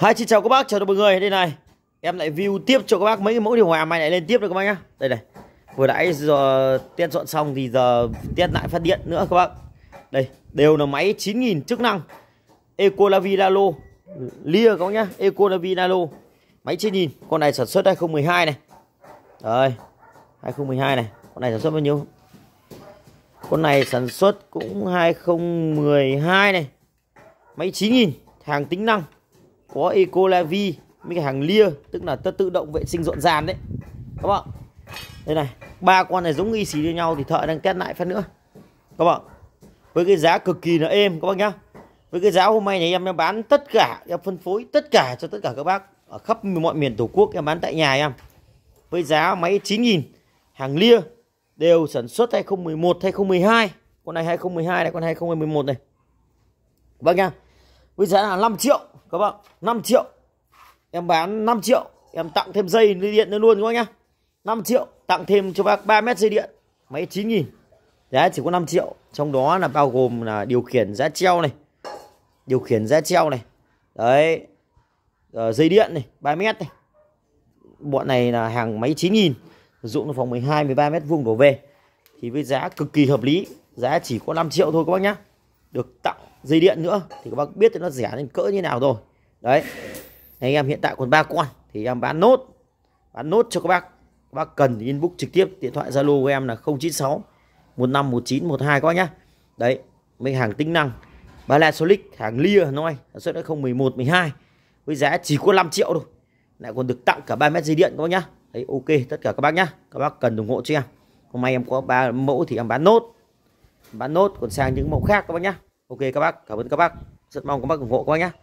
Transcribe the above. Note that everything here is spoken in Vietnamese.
hai xin chào các bác, chào tất mọi người Đây này, em lại view tiếp cho các bác mấy cái mẫu điều hòa Mai lại lên tiếp được các bác nhá Đây này, vừa nãy giờ tiết dọn xong thì giờ tiết lại phát điện nữa các bác Đây, đều là máy 9000 chức năng Ecolavi Lalo Lia các bác nhá, Ecolavi Lalo Máy 9000, con này sản xuất 2012 này Đấy, 2012 này Con này sản xuất bao nhiêu Con này sản xuất cũng 2012 này Máy 9000, hàng tính năng có Ecolavi mấy cái hàng lia tức là tự động vệ sinh dọn dàn đấy các bạn đây này ba con này giống y xì như nhau thì thợ đang test lại phát nữa các bạn với cái giá cực kỳ là êm các bác nhá với cái giá hôm nay này em em bán tất cả em phân phối tất cả cho tất cả các bác ở khắp mọi miền tổ quốc em bán tại nhà em với giá máy 9.000 hàng lia đều sản xuất 2011 2012 con này 2012 này con 2011 này các bác nhá với giá là 5 triệu các bạn 5 triệu em bán 5 triệu em tặng thêm dây điện nữa luôn các bác nhá 5 triệu tặng thêm cho bác 3 mét dây điện máy 9 nghìn giá chỉ có 5 triệu trong đó là bao gồm là điều khiển giá treo này điều khiển giá treo này đấy Ở ờ, dây điện này 3 mét này bọn này là hàng máy 9 nghìn dụng là phòng 12 13 mét vuông đổ về thì với giá cực kỳ hợp lý giá chỉ có 5 triệu thôi các bác nhá được tặng dây điện nữa thì các bác biết nó rẻ lên cỡ như nào rồi đấy anh em hiện tại còn ba con thì em bán nốt bán nốt cho các bác các bác cần thì inbox trực tiếp điện thoại zalo của em là 096 151912 các bác nhá đấy mấy hàng tính năng Panasonic hàng lia nói xuất đã 011 12 với giá chỉ có 5 triệu thôi lại còn được tặng cả 3 mét dây điện các bác nhá đấy ok tất cả các bác nhá các bác cần ủng hộ cho em hôm nay em có ba mẫu thì em bán nốt bán nốt còn sang những mẫu khác các bác nhá ok các bác cảm ơn các bác rất mong các bác ủng hộ các bác nhé